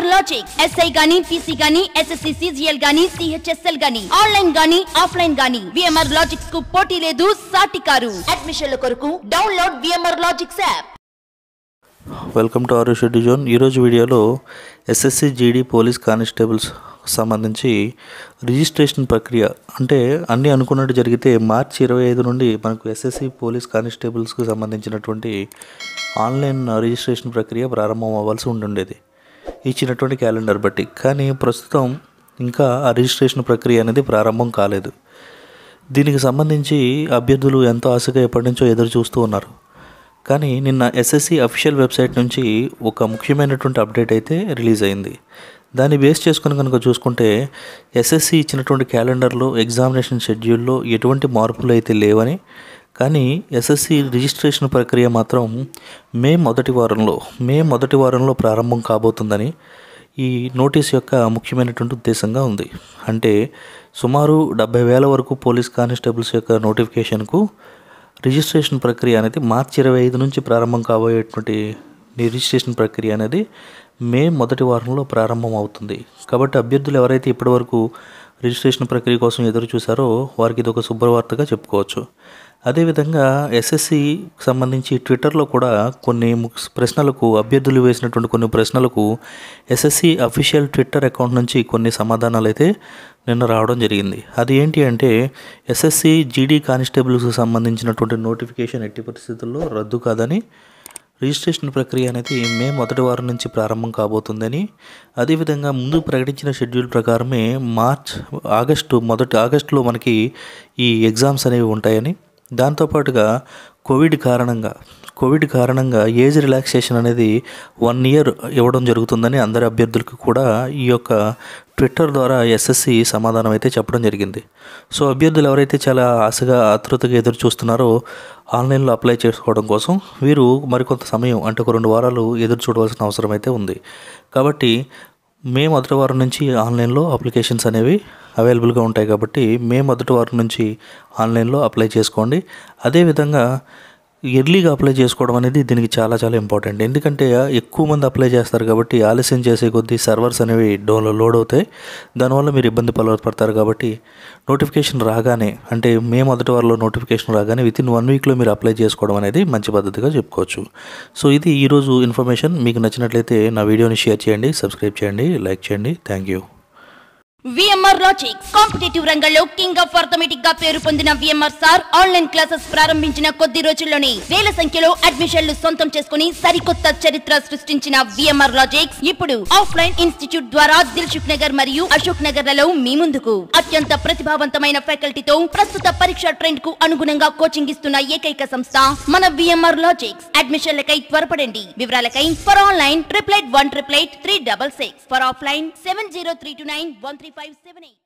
Your logic SI గాని PC గాని SSC CGL గాని సిహెచ్ఎస్ఎల్ గాని ఆన్లైన్ గాని ఆఫ్లైన్ గాని విఎంఆర్ లాజిక్స్ కు పోటీ లేదు సాటి కారు అడ్మిషన్ల కొరకు download VMR logics app welcome to our schedule zone ఈరోజు వీడియోలో ఎస్ఎస్సి జీడీ పోలీస్ కానిస్టేబుల్స్ సంబంధించి రిజిస్ట్రేషన్ ప్రక్రియ అంటే అన్ని అనుకున్నట్టు జరిగితే మార్చి ఇరవై ఐదు నుండి మనకు ఎస్ఎస్సి పోలీస్ కానిస్టేబుల్స్కు సంబంధించినటువంటి ఆన్లైన్ రిజిస్ట్రేషన్ ప్రక్రియ ప్రారంభం అవ్వాల్సి ఉండుండేది ఇచ్చినటువంటి క్యాలెండర్ బట్టి కానీ ప్రస్తుతం ఇంకా ఆ రిజిస్ట్రేషన్ ప్రక్రియ అనేది ప్రారంభం కాలేదు దీనికి సంబంధించి అభ్యర్థులు ఎంతో ఆశగా ఎప్పటి నుంచో ఎదురు చూస్తూ ఉన్నారు కానీ నిన్న ఎస్ఎస్సి అఫీషియల్ వెబ్సైట్ నుంచి ఒక ముఖ్యమైనటువంటి అప్డేట్ అయితే రిలీజ్ అయింది దాన్ని బేస్ చేసుకుని కనుక చూసుకుంటే ఎస్ఎస్సి ఇచ్చినటువంటి క్యాలెండర్లో ఎగ్జామినేషన్ షెడ్యూల్లో ఎటువంటి మార్పులు అయితే లేవని కానీ ఎస్ఎస్సి రిజిస్ట్రేషన్ ప్రక్రియ మాత్రం మే మొదటి వారంలో మే మొదటి వారంలో ప్రారంభం కాబోతుందని ఈ నోటీస్ యొక్క ముఖ్యమైనటువంటి ఉద్దేశంగా ఉంది అంటే సుమారు డెబ్బై వేల వరకు పోలీస్ కానిస్టేబుల్స్ యొక్క నోటిఫికేషన్కు రిజిస్ట్రేషన్ ప్రక్రియ అనేది మార్చి ఇరవై ఐదు నుంచి ప్రారంభం కాబోయేటువంటి రిజిస్ట్రేషన్ ప్రక్రియ అనేది మే మొదటి వారంలో ప్రారంభం అవుతుంది కాబట్టి అభ్యర్థులు ఎవరైతే ఇప్పటివరకు రిజిస్ట్రేషన్ ప్రక్రియ కోసం ఎదురు చూశారో వారికి ఇది ఒక శుభ్రవార్తగా చెప్పుకోవచ్చు అదేవిధంగా ఎస్ఎస్సికి సంబంధించి ట్విట్టర్లో కూడా కొన్ని ప్రశ్నలకు అభ్యర్థులు వేసినటువంటి కొన్ని ప్రశ్నలకు ఎస్ఎస్సి అఫీషియల్ ట్విట్టర్ అకౌంట్ నుంచి కొన్ని సమాధానాలు అయితే నిన్న రావడం జరిగింది అది ఏంటి అంటే ఎస్ఎస్సి జీడీ కానిస్టేబుల్స్కి సంబంధించినటువంటి నోటిఫికేషన్ ఎట్టి పరిస్థితుల్లో రద్దు కాదని రిజిస్ట్రేషన్ ప్రక్రియ అనేది మే మొదటి వారం నుంచి ప్రారంభం కాబోతుందని అదేవిధంగా ముందు ప్రకటించిన షెడ్యూల్ ప్రకారమే మార్చ్ ఆగస్టు మొదటి ఆగస్టులో మనకి ఈ ఎగ్జామ్స్ అనేవి ఉంటాయని దాంతోపాటుగా కోవిడ్ కారణంగా కోవిడ్ కారణంగా ఏజ్ రిలాక్సేషన్ అనేది వన్ ఇయర్ ఇవ్వడం జరుగుతుందని అందరి అభ్యర్థులకు కూడా ఈ యొక్క ట్విట్టర్ ద్వారా ఎస్ఎస్సి సమాధానం అయితే చెప్పడం జరిగింది సో అభ్యర్థులు ఎవరైతే చాలా ఆశగా ఆతృతగా ఎదురు చూస్తున్నారో ఆన్లైన్లో అప్లై చేసుకోవడం కోసం వీరు మరికొంత సమయం అంటే ఒక రెండు వారాలు ఎదురు చూడవలసిన అవసరం అయితే ఉంది కాబట్టి మే మొదటి వారం నుంచి ఆన్లైన్లో అప్లికేషన్స్ అనేవి అవైలబుల్గా ఉంటాయి కాబట్టి మే మొదటి వారం నుంచి ఆన్లైన్లో అప్లై చేసుకోండి అదేవిధంగా ఎర్లీగా అప్లై చేసుకోవడం అనేది దీనికి చాలా చాలా ఇంపార్టెంట్ ఎందుకంటే ఎక్కువ మంది అప్లై చేస్తారు కాబట్టి ఆలస్యం చేసే కొద్దీ సర్వర్స్ అనేవి డౌన్లో లోడ్ అవుతాయి దానివల్ల మీరు ఇబ్బంది పడతారు కాబట్టి నోటిఫికేషన్ రాగానే అంటే మే మొదటి వారిలో నోటిఫికేషన్ రాగానే వితిన్ వన్ వీక్లో మీరు అప్లై చేసుకోవడం అనేది మంచి పద్ధతిగా చెప్పుకోవచ్చు సో ఇది ఈరోజు ఇన్ఫర్మేషన్ మీకు నచ్చినట్లయితే నా వీడియోని షేర్ చేయండి సబ్స్క్రైబ్ చేయండి లైక్ చేయండి thank you VMR logics competitive రంగంలో కింగ్ ఆఫ్ ఆర్థమెటిక్ గా పేరు పొందిన విఎంఆర్ సార్ ఆన్లైన్ క్లాసెస్ ప్రారంభించిన కొద్ది రోజుల్లోనే వేల సంఖ్యలో అడ్మిషన్లు సొంతం చేసుకుని సరికొత్త చరిత్ర సృష్టించిన విఎంఆర్ లాజిక్స్ ఇప్పుడు ఆఫ్లైన్ ఇన్స్టిట్యూట్ ద్వారా దిల్సుఖ్ నగర్ మరియు అశోక్ నగర్ లలో మీ ముందుకు అత్యంత ప్రతిభావంతమైన ఫ్యాకల్టీతో ప్రస్తుత పరీక్ష ట్రెండ్ కు అనుగుణంగా కోచింగ్ ఇస్తున్న ఏకైక సంస్థ మన విఎంఆర్ లాజిక్స్ అడ్మిషన్లకై త్వరపడండి వివరాలకై for online triple eight one triple eight three double six for offline seven zero three two nine one three 5578.